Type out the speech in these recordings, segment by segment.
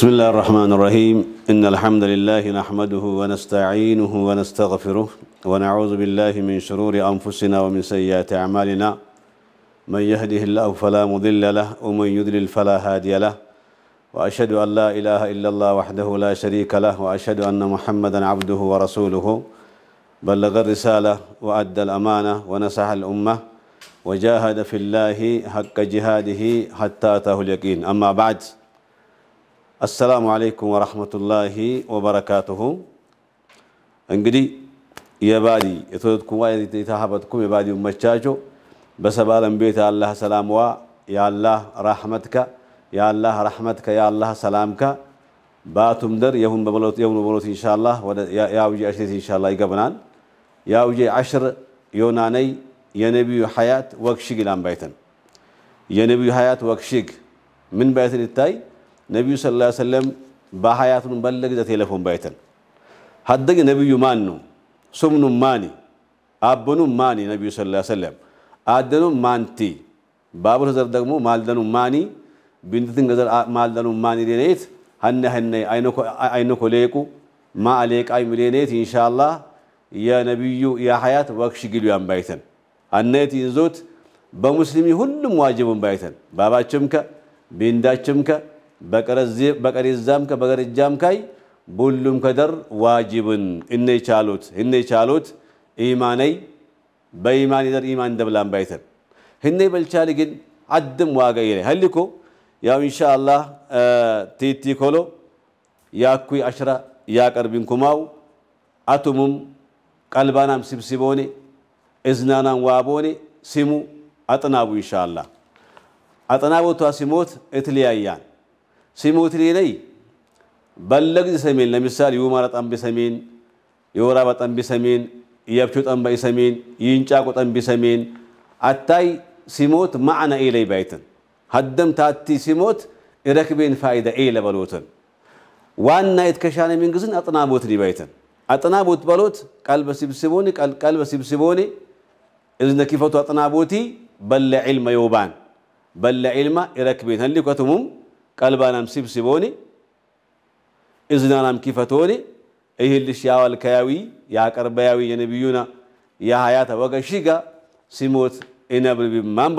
بسم الله الرحمن الرحيم إن الحمد لله نحمده ونستعينه ونستغفره ونعوذ بالله من شرور أنفسنا ومن سيئات أعمالنا من يهده الله فلا مضل له ومن يضلل فلا هادي له وأشهد أن لا إله إلا الله وحده لا شريك له وأشهد أن محمدا عبده ورسوله بلغ الرسالة وأدى الأمانة ونصح الأمة وجاهد في الله حق جهاده حتى أتاه اليقين أما بعد አሰላሙ አለይኩም ወራህመቱላሂ ወበረካቱሁ። እንግዲህ የባዲ የተወለድኩማ የተሀበትኩም የባዲ መቻቸው በሰብ ዓለም ቤት የአላህ ሰላምዋ የአላህ ራሕመትካ የአላህ ራሕመትካ የአላህ ሰላምካ በአቱም ደር የሁን በበሎት ኢንሻላህ የአውጄ አሽሬት ኢንሻላህ ይገብናል የአውጄ አሽር ዮናነይ የነቢዩ ሐያት ወክሽግ ይላም ባይተን የነቢዩ ሐያት ወክሽግ ምን ባይተን ይታይ ነቢዩ ሰለላሁ ላ ሰለም በሀያቱን በለ ጊዜ ቴሌፎን ባይተን ሀደግ ነቢዩ ማን ነው ሱምኑ ማኒ አበኑ ማኒ ነቢዩ ስ ላ ሰለም አደኑ ማንቲ ባቡር ዘር ደግሞ ማልደኑ ማኒ ቢንትን ገዘር ማልደኑ ማኒ ዴኔት ሀነ ሀነ አይነኮ ሌቁ ማ አሌቃይ ሚሌኔት ኢንሻላ የነቢዩ የሀያት ወክሽ ግሉ ያንባይተን አነት ይንዞት በሙስሊሚ ሁሉም ዋጅቡን ባይተን ባባችም ከ ቢንዳችም ከ በቀሪዛም ከበገርጃም ካይ ቡሉም ከደር ዋጅብን እነ ቻሉት እነ ቻሉት ኢማነይ በኢማን ይደር ኢማን ደብላም ባይተን ህነ በልቻሊ ግን አድም ዋጋ ይለ ሀሊኮ ያው ኢንሻአላህ ቲቲ ኮሎ ያኩይ አሽራ ያቀርብን ኩማው አቱሙም ቀልባናም ስብስቦኔ እዝናናም ዋቦኔ ሲሙ አጥናቡ ኢንሻአላህ አጥናቦቷ ሲሞት እትለያያን سيموتني لي بلغ سمين لمثال يوم رتم بسمين يورا بتم بسمين يبشوت أم بسمين ينشاق أم بسمين أتاي سيموت معنا إلي بيتن هدم تاتي سيموت إركبين فائدة إلى بلوتن وانا يتكشان من جزن أطنا بوتني بيتن أطنا بوت بلوت قلب سبسبوني قلب سبسبوني إذن كيف أطنا بوتي بل علم يوبان بل علم إركبين هل لكتمم ቀልባናም ሲብሲቦኒ እዝናናም ኪፈቶኒ እህልሽ ያዋልከያዊ ያቀርበያዊ የነቢዩና የሀያተ ወገሺጋ ሲሞት እነብርቢ ማን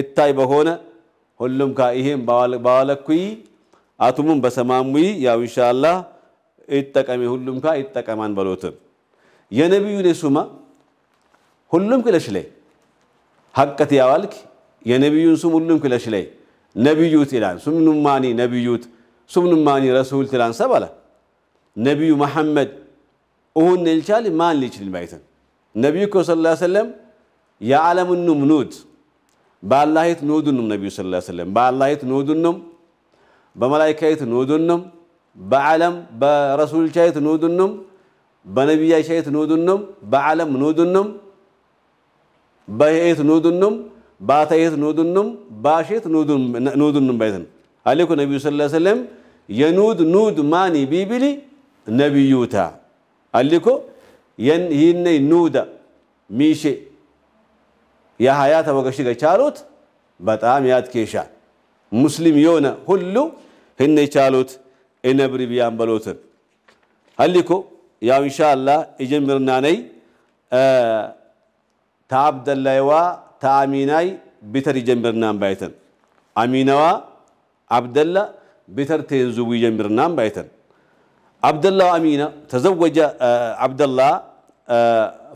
እታይ በሆነ ሁሉም ካ ባዋለኩይ አቱሙን በሰማሙይ ያው ኢንሻአላ ይጠቀሚ ሁሉም ካ ይጠቀማን በሎትን የነቢዩን ሱማ ሁሉም ክለሽለይ ሀቀት ያዋልክ የነቢዩን ሱም ሁሉም ክለሽለይ ነቢዩት ይላል ሱምኑማኒ ነቢዩት ሱምኑማኒ ረሱል ትላን ሰብ ሰበለ ነቢዩ መሐመድ እሁን ልቻል ማን ሊችል ማይትን ነቢዩ ኮ ስ ላ ሰለም የዓለምኑም ኑድ በአላሂት ኑዱንም ነቢዩ ስ ላ ሰለም በአላሂት ኑዱንም በመላይካይት ኑዱንም በዓለም በረሱል ቻይት ኑዱንም በነቢያ ቻይት ኑዱንም በዓለም ኑዱንም በህኤት ኑዱንም ባታየት ኑድንም ባሼት ኑድንም ባይትን አሌኩ ነቢዩ ስለ ሰለም የኑድ ኑድ ማኒ ቢቢሊ ነቢዩታ አሊኮ ይህነይ ኑዳ ሚሼ የሀያ ተወገሽ ገቻሉት በጣም ያት ሙስሊም የሆነ ሁሉ ህነ ቻሉት እነብሪ ብያን በሎትን አሊኮ ያው ኢንሻአላህ እጀምርና ነይ ታብደላይዋ ተአሚናይ ቢተር ይጀምርናን ባይተን አሚናዋ አብደላ ቢተር ተንዙቡ ይጀምርናን ባይተን አብደላ አሚና ተዘወጀ አብደላ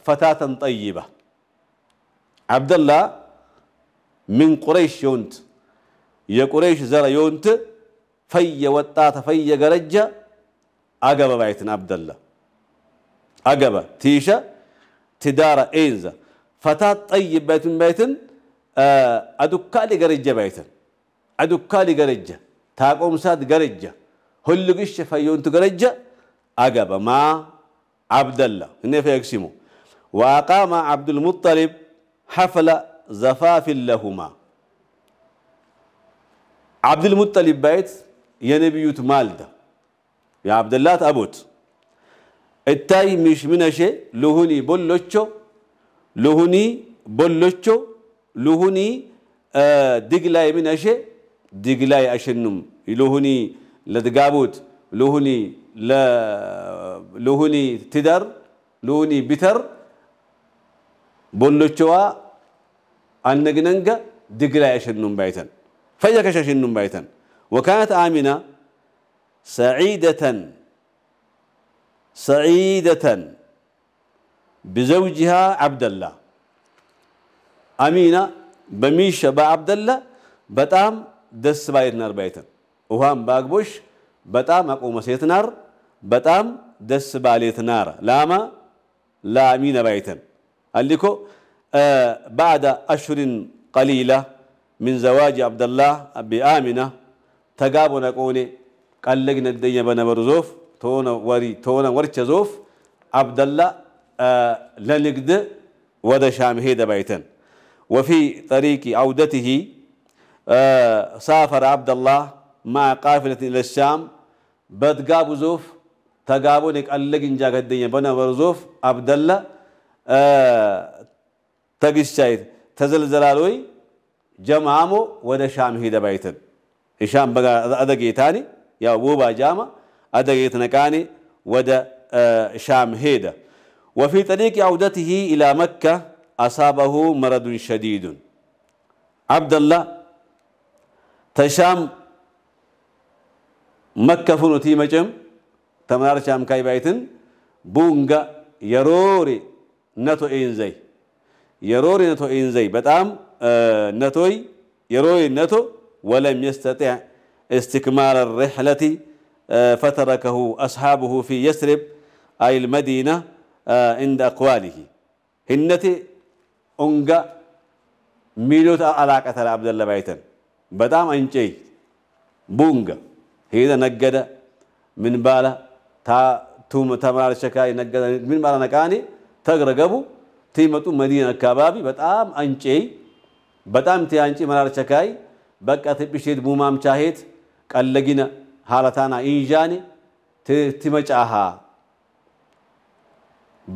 ፈታተን ጠይባ አብደላ ምን ቁረይሽ የውንት የቁረይሽ ዘረ የውንት ፈየ ወጣተ ፈየ ገረጀ አገበ ባይትን አብደላ አገበ ቲሸ ትዳረ ኤንዘ فتاة طيب بيت آه، بيت أدوكا لغرجة بيت أدوكا لغرجة تاقوم ساد غرجة هل قش فيون تغرجة أقب ما عبد الله هنا فيقسمه وأقام عبد المطلب حفل زفاف لهما عبد المطلب بيت ينبيوت مالده يا عبد الله أبوت التاي مش من منشي لهني بلوشو ልሁኒ bollocho luhunii ድግላይ ምን አሸ ድግላይ አሸኑም luhunii ለድጋቡት ልሁኒ ልሁኒ ትደር ልሁኒ ቢተር ቦሎቸዋ አነግነንገ ድግላይ አሸኑም ባይተን ፈየከሸሽኑም ባይተን ወካነት አሚና ሰዒደተን ሰዒደተን بزوجها عبد الله أمينة بميشة بعبد الله بتأم دس بايت نار بيتن وهم باقبوش بتأم أقوم سيت نار بتأم دس باليت نار لاما لا أمينة بيتن قال لكو آه بعد أشهر قليلة من زواج عبد الله بآمنة تقابنا قوني قال لقنا الدنيا بنا برزوف تونا وري تونا ورتشزوف عبد الله آه، لنقد ودا شامهيد بيتن وفي طريق عودته آه، سافر عبد الله مع قافلة إلى الشام بد قابو زوف تقابو نقلق إنجا قدين بنا ورزوف عبد الله آه، تقش شايد تزلزلالوي جمعامو ودا شامهيد بيتن هشام بقى أدقي تاني يا بوبا جامع أدقي تنكاني ودا شام هيده وفي طريق عودته إلى مكة أصابه مرض شديد عبد الله تشام مكة فنوتي مجم تمار شام كاي بايتن بونغا يروري نتو إنزي يروري نتو إنزي بتام آه، نتوي يروري نتو ولم يستطع استكمال الرحلة آه، فتركه أصحابه في يسرب أي المدينة عند أقواله هنتي أنجا ميلوتا علاقة عبد الله بايتن بدام أنجي بونجا هيدا نجدا من بالا تا توم تمار شكاي نجدا من بالا نكاني تغرقبو تيمتو مدينة كبابي بدام أنجي بدام تي أنجي مرار شكاي بك أتبشيد بومام شاهد قلقنا حالتانا إنجاني تمجعها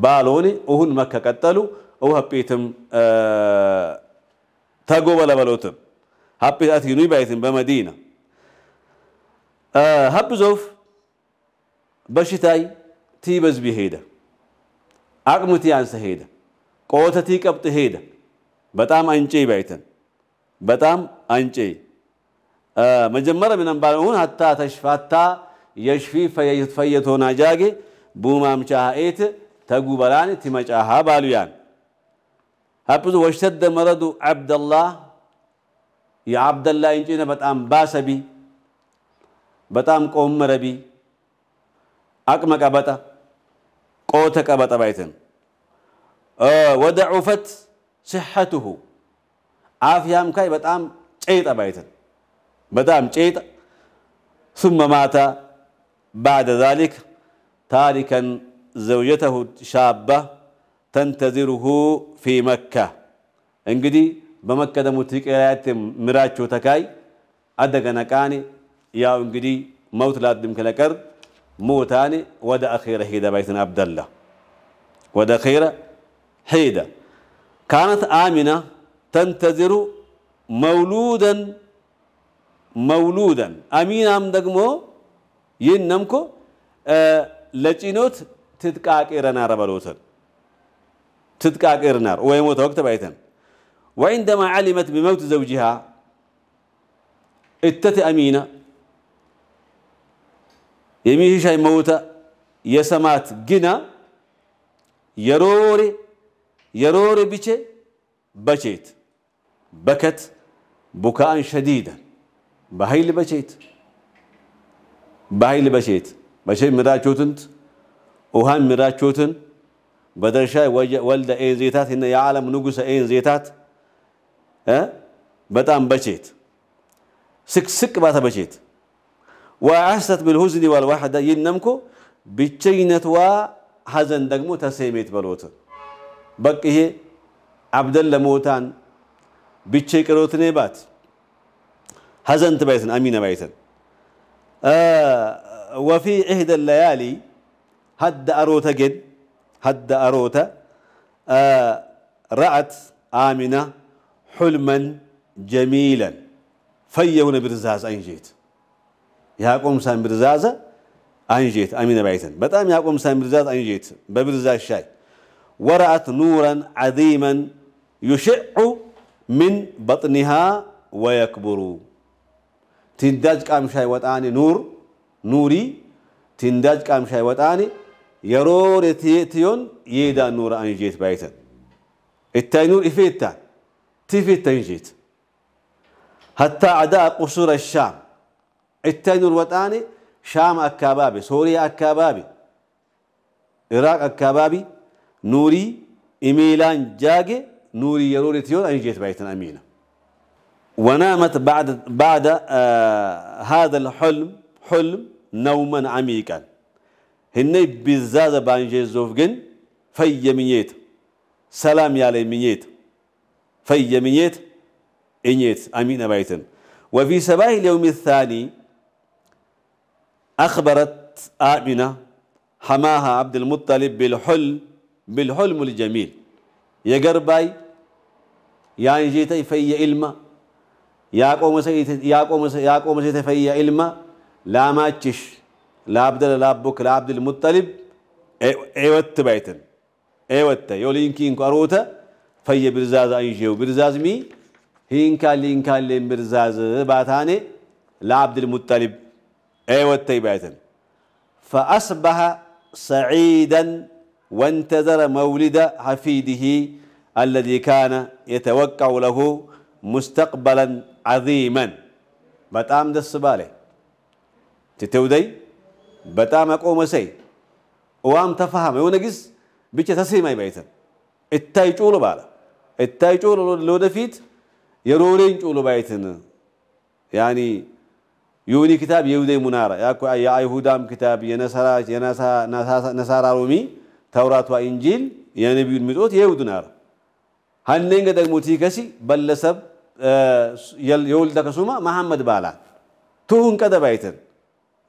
ባልሆነ እሁን መከቀጠሉ እው ሀጴትም ተጎበለበሎትም ሀጴት አትኑ ባይትም በመዲና ሀብዞፍ በሽታይ ቲ በዝቢ ሄደ አቅሙቲ አንሰ ሄደ ቆተቲ ቀብጥ ሄደ በጣም አንጨ ባይተን በጣም አንጨ መጀመሪያ ምንም ባልሆን ሀታ ተሽፋታ የሽፊ ፈየቶና ጃጌ ቡማምቻ ኤት تقبلان تمجاها باليان هابز واشتد مرض عبد الله يا عبد الله انجينا بتام باسبي بتام قوم ربي اقم قبطه قوت قبطه بايتن أه ودعفت صحته عافيام كاي بتام ጨይጠ بيتن በጣም ጨይጠ ثم مات بعد ذلك تاركا زوجته شابة تنتظره في مكة انجدي بمكة دموتيك ايات مراجو تكاي أدقنا كاني يا انقدي موت لا دم كلكر موتاني ودا أخيرة هيدا بيتن عبد الله ودا أخيرة هيدا كانت آمنة تنتظر مولودا مولودا أمين أم دقمو ينمكو آه لچینوت تدقاق إرنار بلوتن تدقاق إرنار ويموت وقت بيتن وعندما علمت بموت زوجها اتت أمينة يميه شاي موتة يسمات جنا يروري يروري بيشي بشيت بكت بكاء شديدا بهاي اللي بشيت بهاي اللي بشيت بشيت مراجوتنت ውሃ የሚራችሁትን በደርሻ ወልደ ኤን ዜታት የዓለም ንጉሰ ኤን ዜታት በጣም በቼት ስቅስቅ ባተ በቼት ወአሰት ብልሁዝኒ ወልዋሕዳ ይነምኮ ብቸኝነትዋ ሀዘን ደግሞ ተሰሜት በሎት በቅ ይሄ አብደን ለሞታን ብቼ ቅሮትኔ ባት ሀዘንት ባይትን አሚነ ባይትን ወፊ ዕህደ ለያሊ هد أروتا جد هد أروتا آه رأت آمنة حلما جميلا فيونا برزاز أنجيت يا قوم سان برزازة أنجيت آمنة بعيتا بتأم يا قوم سان برزاز أنجيت ببرزاز شاي ورأت نورا عظيما يشع من بطنها ويكبر تنداج قام شاي وطاني نور نوري تنداج قام شاي وطاني يرور تيتيون يدا نور أنجيت بيتا التينور إفيتا تفيتا إنجيت حتى عدا قصور الشام التينور وطاني شام أكابابي سوريا أكابابي إراق أكابابي نوري إميلان جاجي نوري يرور يتيون أنجيت بيتا أمينة ونامت بعد بعد آه هذا الحلم حلم نوما عميقا هني بزاز بانجي زوفجن في يمينيت سلام يا لمينيت في يمينيت إنيت أمين بيتن وفي سباه اليوم الثاني أخبرت آمنة حماها عبد المطلب بالحل بالحلم الجميل يا قرباي يا جيتي في علما يا قوم سيت يا قوم يا قوم سيت في علما لا ماتش لابدل لابك لعبد المطلب ايوت إيه بيتن ايوت يولين كين قروتا فاي برزاز ايجيو برزاز مي هين قال لين قال لين برزاز باتاني لعبد المطلب ايوت بيتن فاصبح سعيدا وانتظر مولد حفيده الذي كان يتوقع له مستقبلا عظيما بتام دس بالي تتودي በጣም አቆመሰይ ዋም ተፈሃመ የሆነ ግስ ብቻ ተሰማይ ባይተን እታይ ጩሉ ባለ እታይ ጩሉ ለወደፊት የሮሬን ጩሉ ባይተን ያኒ ዩኒ ክታብ የሁደይ ሙናራ የአይሁዳም ክታብ የነሳራ የነሳ ነሳራ ሮሚ ተውራቷ እንጂል የነቢዩን ምጦት የሁዱ ናራ ሀኔንገ ደግሞ ቲከሲ በለሰብ የውልደ ከሱማ መሐመድ ባላ ትሁን ቀደ ባይተን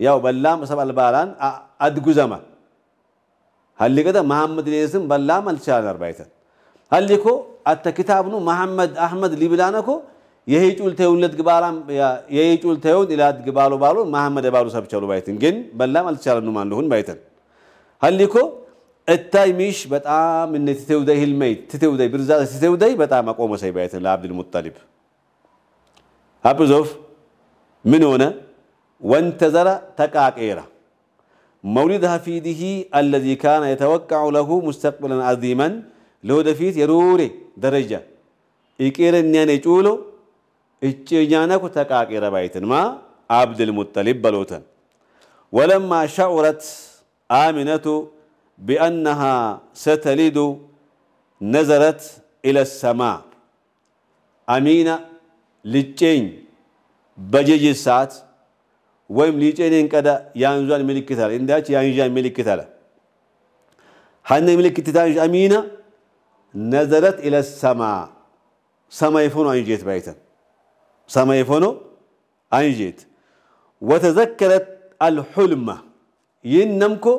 ያው በላም ሰብ ባላን አድጉ ዘማ ሀሊቀተ መሐመድ ሌስም በላም አልቻለ አርባይተን ሀሊኮ አተ ኪታብኑ መሐመድ አህመድ ሊብላነኮ የሄጩል ተውለት ግባላም የሄጩል ተውን ኢላድ ግባሉ ባሉ መሐመድ ባሉ ሰብቸሉ ባይተን ግን በላም አልቻለ ነው ማንሁን ባይተን ሀሊኮ እታይ ሚሽ በጣም እነ ትተውደይ ህልመይ ትተውደይ ብርዛ ትተውደይ በጣም አቆመ ሰይ ባይተን ለአብዱል ሙጠሊብ አብዙፍ ምን ሆነ وانتظر إيرا مولد حفيده الذي كان يتوقع له مستقبلا عظيما له دفيت يروري درجة إكير نيان يقولوا إجيانك إيرا بايتن ما عبد المطلب بلوتن ولما شعرت آمنة بأنها ستلد نزلت إلى السماء أمينة للجين بجيجي سات ويم ليجينين كذا يانزوان ملك كتالا إن داش يانجان ملك كتالا هن ملك كتالا أمينة نزلت إلى السماء سما يفونو أنجيت بيتا سما يفونو أنجيت وتذكرت الحلم ينمكو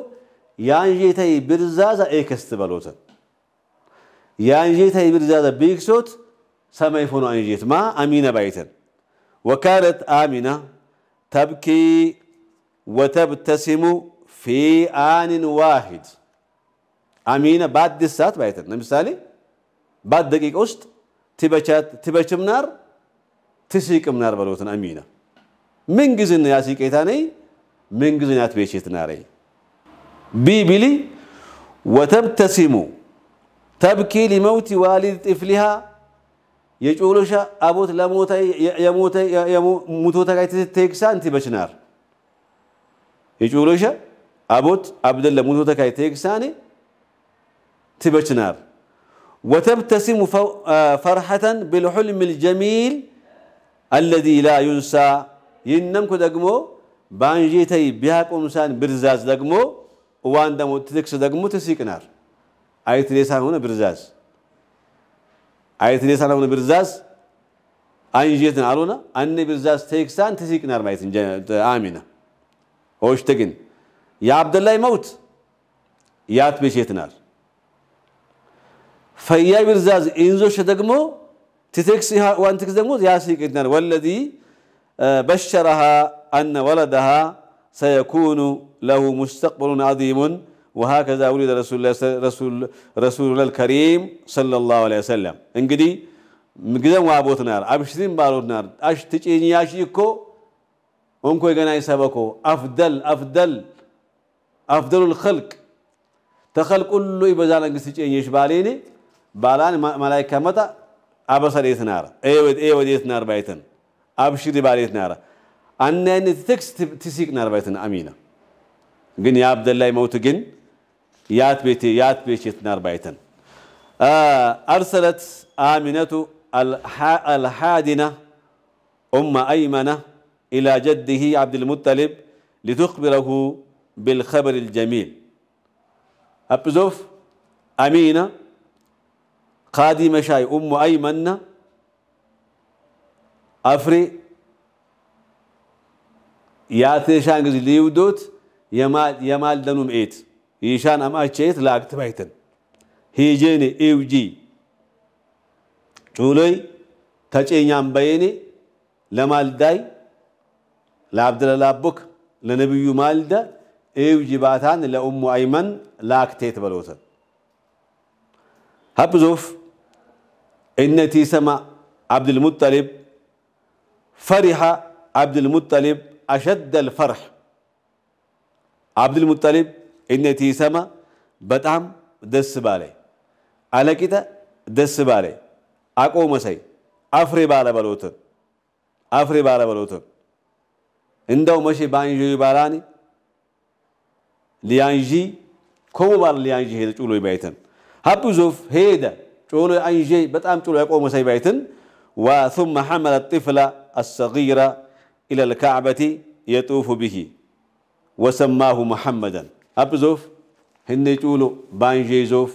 يانجيتا برزازا إيكست بلوتا يانجيتا برزازا بيكسوت سما يفونو أنجيت ما أمينة بيتا وكانت آمينة تبكي وتبتسم في آن واحد አሚነ በአዲስ ሰዓት ባይተን ለምሳሌ በአት ደቂቃ ውስጥ ትበችም ናር ትስቅም ናር በለውትን አሚነ ምንጊዝን ያሲቄታ ነይ ምንጊዝን ያትቤቼት ናረይ ቢቢሊ ወተብተሲሙ ተብኪ ሊመውት ዋሊድ ጥፍሊሃ የጮሎሻ አቦት ለሞተ የሞተ ሙቶተ ጋር ተክሳ እንቲ በችናር የጮሎሻ አቦት አብደለ ሙቶተ ጋር ተክሳኒ ትበችናር ወተብተሲሙ ፈርሐተን ቢልሑልም ልጀሚል አለዚ ላ ዩንሳ ይነምኩ ደግሞ ባንዤተይ ቢያቆምሳን ብርዛዝ ደግሞ እዋን ደግሞ ትትክስ ደግሞ ትሲቅናር አይትሌሳን ሆነ ብርዛዝ ayetini hesabını biraz anjiyetin alona anne biraz teksan tesik narmayısın amina. Hoştegin. Ya Abdullah mevt yat beşetinar. ፈያ ብርዛዝ ኢንዞሽ ደግሞ ትቴክስ ዋንትክስ ደግሞ ያስይቅናል ወለዚ በሸረሃ አነ ወለደሃ ሰየኩኑ ለሁ ሙስተቅብሉን አዚሙን وهكذا ولد رسول الله رسول رسول الله الكريم صلى الله عليه وسلم እንግዲህ ምግዘም ዋቦት ናር አብሽሪም ባሉት ናር አሽ ትጪኝ ያሽ እኮ ወንኮ ገና ይሰበኮ አፍደል አፍደል አፍደሉ الخلق ተኸልቅ ሁሉ ይበዛ መንግስት ትጪኝ ይሽ ባሌኒ ባላን መላኢካ መጣ አበሰሬት ናር ኤ ወዴት ናር ባይተን አብሽሪ ባሌት ናር አነ ያን ትክስ ትሲቅ ናር ባይተን አሚና ግን ያ አብደላይ መውት ግን يات بيتي يات بيتي تنار بيتن آه أرسلت آمنة الحادنة أم أيمنة إلى جده عبد المطلب لتخبره بالخبر الجميل أبزوف أمينة قادمة شاي أم أيمنة أفري ياتي شانجز ليودوت يمال يمال دنوم إيت ይሻን አማቼት ለአክትባይትን ሂጄኔ ኤውጂ ጩሎይ ተጬኛም በይኒ ለማልዳይ ለአብድለላቦክ ለነብዩ ማልደ ኤውጂ ባታን ለኡሙ አይመን ላክቴት በሎተን ሀብዙፍ እነቲ ሰማ አብድልሙጠሊብ ፈሪሐ አብድልሙጠሊብ አሸደ ልፈርሕ አብድልሙጠሊብ እነቲ ሰማ በጣም ደስ ባለ አለቂተ ደስ ባለ አቆመሰይ አፍሬ ባለ በሎትን አፍሬ ባለ በሎትን እንደው መሽ ባንጂ ባላኒ ሊያንጂ ኮሙ ባል ሊያንጂ ሄደ ጩሎ ይባይትን ሀብዙፍ ሄደ ጩሎ አንጂ በጣም ጩሎ ያቆመሰይ ባይትን وثم حمل الطفل الصغير إلى الكعبة يطوف به وسماه محمداً أبزوف هني يقولوا بانجيزوف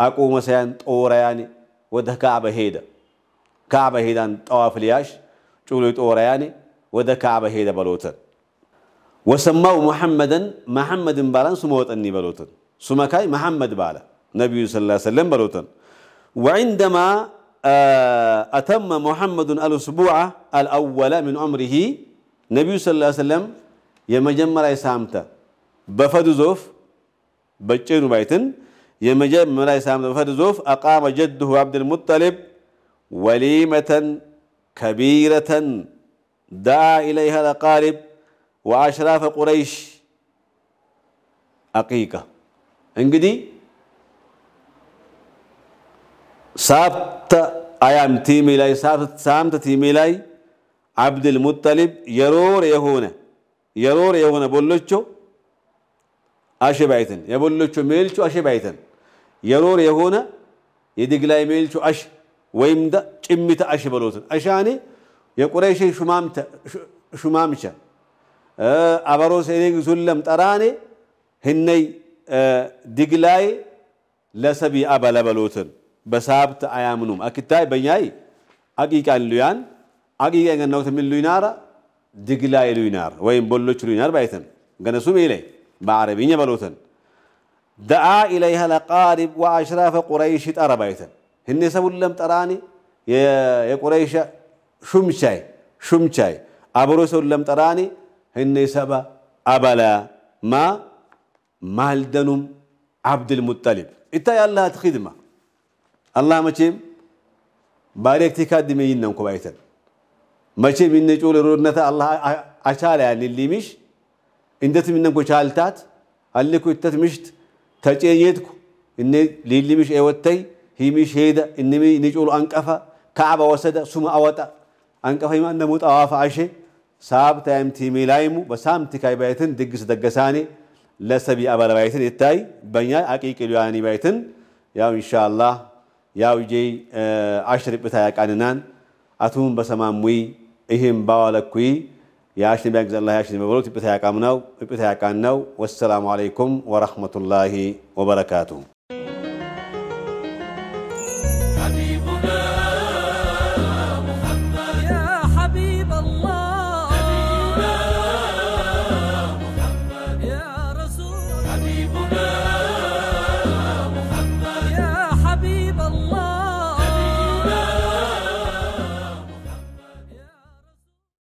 أكو مثلا طورة يعني وده كعبة هيدا كعبة هيدا طواف لياش تقولوا طورة يعني وده كعبة هيدا بلوتن وسموا محمدا محمد بالان سموت أني بلوتن سمكاي محمد بالا نبي صلى الله عليه وسلم بلوتن وعندما آه، أتم محمد الأسبوع الأول من عمره نبي صلى الله عليه وسلم يمجمر سامته بفد زوف بچينو مايتن يمجمرا يسام بفد زوف اقام جده عبد المطلب وليمة كبيرة دعا اليها الاقارب واشراف قريش عقيقة انجدي سابت ايام تيمي سابت سامت تيمي عبد المطلب يرور يهونه يرور يهونه بولوشو አሸባይተን የበሎቾ ሜልቹ አሸባይተን የሮር የሆነ የድግላይ ሜልቹ አሽ ወይም ዳ ጭሚተ አሽ በሎትን አሻኔ የቁረይሽ ሹማምተ ሹማምቸ አበሮስ ኤሌግ ዙለም ጠራኔ ህነይ ድግላይ ለሰብ አበለ በሎትን በሳብት አያምኑም አክታይ በኛይ አቂቃ ሉያን አቂቃ ገናውት ምን ሉይናራ ድግላይ ሉይናር ወይም በሎች ሉይናር ባይተን ገነሱም ኤሌይ بعربين بلوتن دعا إليها الأقارب وأشراف قريش تأربيتا هني سبوا لم تراني يا يا قريش شمشاي شمشاي أبرو سبوا لم تراني هني سبا أبلا ما مالدنم عبد المطلب إتا الله تخدمة الله ما تيم بارك تكاد مينكم بايتن ما إن جول رودنا الله أشارة يعني للي مش እንደት እንደትም ቻልታት አልኩ ይተት ምሽት ተጨየትኩ ሊሊ ምሽ ኤወተይ ሂሚሽ ሄደ እንሚ ንጩሉ አንቀፈ ከዓባ ወሰደ ሱመ አወጣ አንቀፈ ይማ ነሙ ጠዋፈ አሼ ሳብታ የምቲሜ ላይሙ በሳምቲ ካይባይትን ድግስ ደገሳኔ ለሰቢ አባል ባይትን ይታይ በኛ አቂቅ ያኒ ባይትን ያው ኢንሻአላህ ያው ጄ ብታ ያቃንናን አቱም በሰማሙይ ይህም ባዋለኩይ ياشني بيك الله ياشني مبروك تبتها كامناو تبتها كانناو والسلام عليكم ورحمة الله وبركاته